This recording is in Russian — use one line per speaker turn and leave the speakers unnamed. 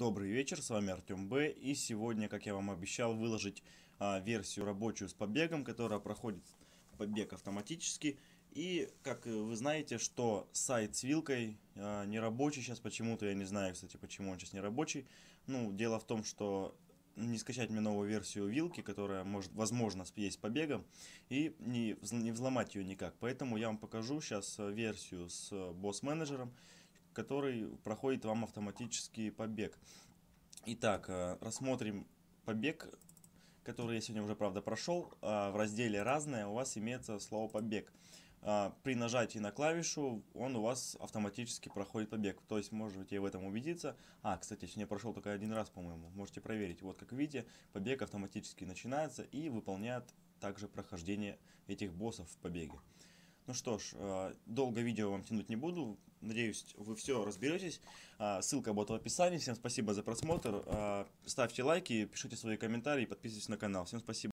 Добрый вечер, с вами Артем Б. И сегодня, как я вам обещал, выложить а, версию рабочую с побегом, которая проходит побег автоматически. И, как вы знаете, что сайт с вилкой а, не рабочий сейчас почему-то. Я не знаю, кстати, почему он сейчас не рабочий. Ну, дело в том, что не скачать мне новую версию вилки, которая, может, возможно, есть с побегом, и не, не взломать ее никак. Поэтому я вам покажу сейчас а, версию с а, босс-менеджером. Uh, который проходит вам автоматический побег. Итак, э, рассмотрим побег, который я сегодня уже, правда, прошел. Э, в разделе «Разное» у вас имеется слово «побег». Э, при нажатии на клавишу он у вас автоматически проходит побег. То есть можете в этом убедиться. А, кстати, сегодня прошел только один раз, по-моему. Можете проверить. Вот как видите, побег автоматически начинается и выполняет также прохождение этих боссов в побеге. Ну что ж, э, долго видео вам тянуть не буду. Надеюсь, вы все разберетесь. Э, ссылка будет в описании. Всем спасибо за просмотр. Э, ставьте лайки, пишите свои комментарии, подписывайтесь на канал. Всем спасибо.